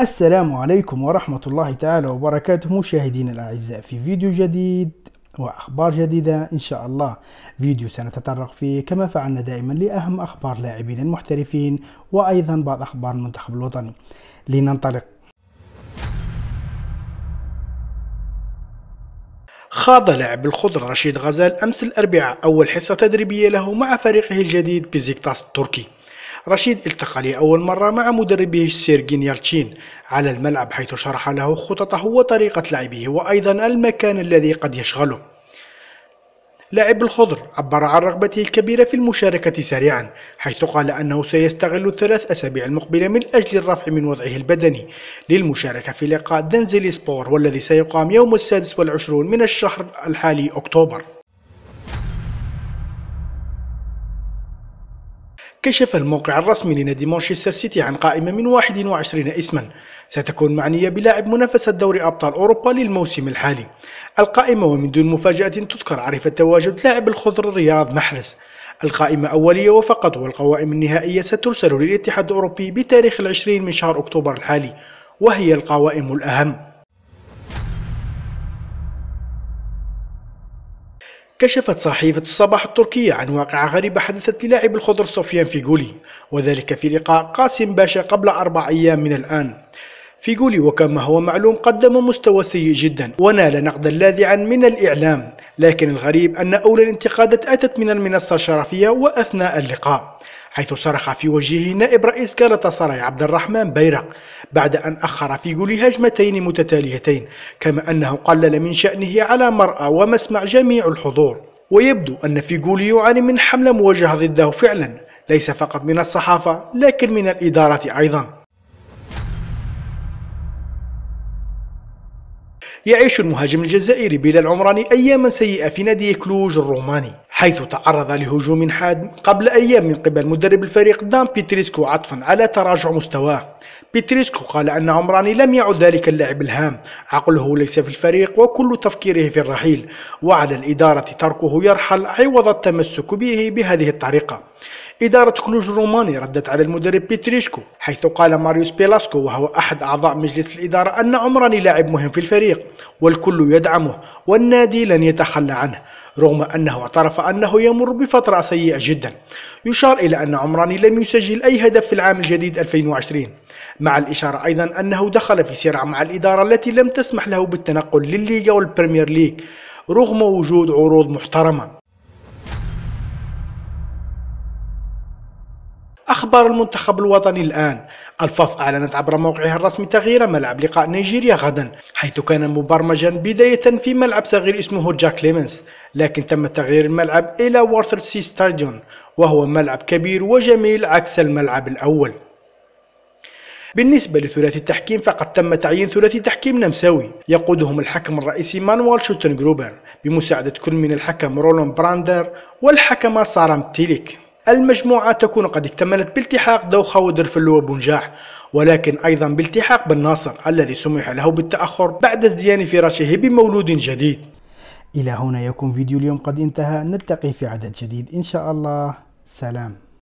السلام عليكم ورحمة الله تعالى وبركاته مشاهدينا الأعزاء في فيديو جديد وأخبار جديدة إن شاء الله فيديو سنتطرق فيه كما فعلنا دائما لأهم أخبار لاعبين المحترفين وأيضا بعض أخبار المنتخب الوطني لننطلق خاض لاعب الخضر رشيد غزال أمس الأربعاء أول حصة تدريبية له مع فريقه الجديد بزيكتاس التركي رشيد التقى لأول مرة مع مدربه سيرجين يالتشين على الملعب حيث شرح له خططه وطريقة لعبه وأيضا المكان الذي قد يشغله لاعب الخضر عبر عن رغبته الكبيرة في المشاركة سريعا حيث قال أنه سيستغل الثلاث أسابيع المقبلة من أجل الرفع من وضعه البدني للمشاركة في لقاء دنزلي سبور والذي سيقام يوم السادس والعشرون من الشهر الحالي أكتوبر كشف الموقع الرسمي لنادي مانشستر سيتي عن قائمة من 21 اسما ستكون معنية بلاعب منافسة دوري أبطال أوروبا للموسم الحالي القائمة ومن دون مفاجأة تذكر عرف تواجد لاعب الخضر رياض محرز القائمة أولية وفقط والقوائم النهائية سترسل للاتحاد الأوروبي بتاريخ العشرين من شهر أكتوبر الحالي وهي القوائم الأهم كشفت صحيفة الصباح التركية عن واقعة غريبة حدثت للاعب الخضر سفيان فيغولي وذلك في لقاء قاسم باشا قبل أربع أيام من الآن جولي وكما هو معلوم قدم مستوى سيء جدا ونال نقدا لاذعا من الإعلام لكن الغريب أن أولى الانتقادات أتت من المنصة الشرفية وأثناء اللقاء حيث صرخ في وجهه نائب رئيس سراي عبد الرحمن بيرق بعد أن أخر في جولي هجمتين متتاليتين كما أنه قلل من شأنه على مرأى ومسمع جميع الحضور ويبدو أن فيجولي يعاني من حملة موجهة ضده فعلا ليس فقط من الصحافة لكن من الإدارة أيضا يعيش المهاجم الجزائري بلال عمراني أياما سيئة في نادي كلوج الروماني حيث تعرض لهجوم حاد قبل أيام من قبل مدرب الفريق دام بيتريسكو عطفا على تراجع مستواه بيتريسكو قال أن عمراني لم يعد ذلك اللاعب الهام عقله ليس في الفريق وكل تفكيره في الرحيل وعلى الإدارة تركه يرحل عوض التمسك به بهذه الطريقة إدارة كلوج الروماني ردت على المدرب بيتريشكو حيث قال ماريوس بيلاسكو وهو أحد أعضاء مجلس الإدارة أن عمراني لاعب مهم في الفريق والكل يدعمه والنادي لن يتخلى عنه رغم أنه اعترف أنه يمر بفترة سيئة جدا يشار إلى أن عمراني لم يسجل أي هدف في العام الجديد 2020 مع الإشارة أيضا أنه دخل في صراع مع الإدارة التي لم تسمح له بالتنقل للليغا والبريمير ليغ رغم وجود عروض محترمه أخبر المنتخب الوطني الآن الفاف أعلنت عبر موقعها الرسمي تغيير ملعب لقاء نيجيريا غدا حيث كان مبرمجا بداية في ملعب صغير اسمه جاك ليمنس لكن تم تغيير الملعب إلى سي ستاديون وهو ملعب كبير وجميل عكس الملعب الأول بالنسبة لثلاثي التحكيم فقد تم تعيين ثلاثي تحكيم نمساوي يقودهم الحكم الرئيسي مانوال جروبر بمساعدة كل من الحكم رولون براندر والحكمة سارام تيليك المجموعة تكون قد اكتملت بالتحاق دوخة ودرفلو وبنجاح ولكن أيضا بالتحاق بالناصر الذي سمح له بالتأخر بعد ازديان فراشه بمولود جديد إلى هنا يكون فيديو اليوم قد انتهى نلتقي في عدد جديد إن شاء الله سلام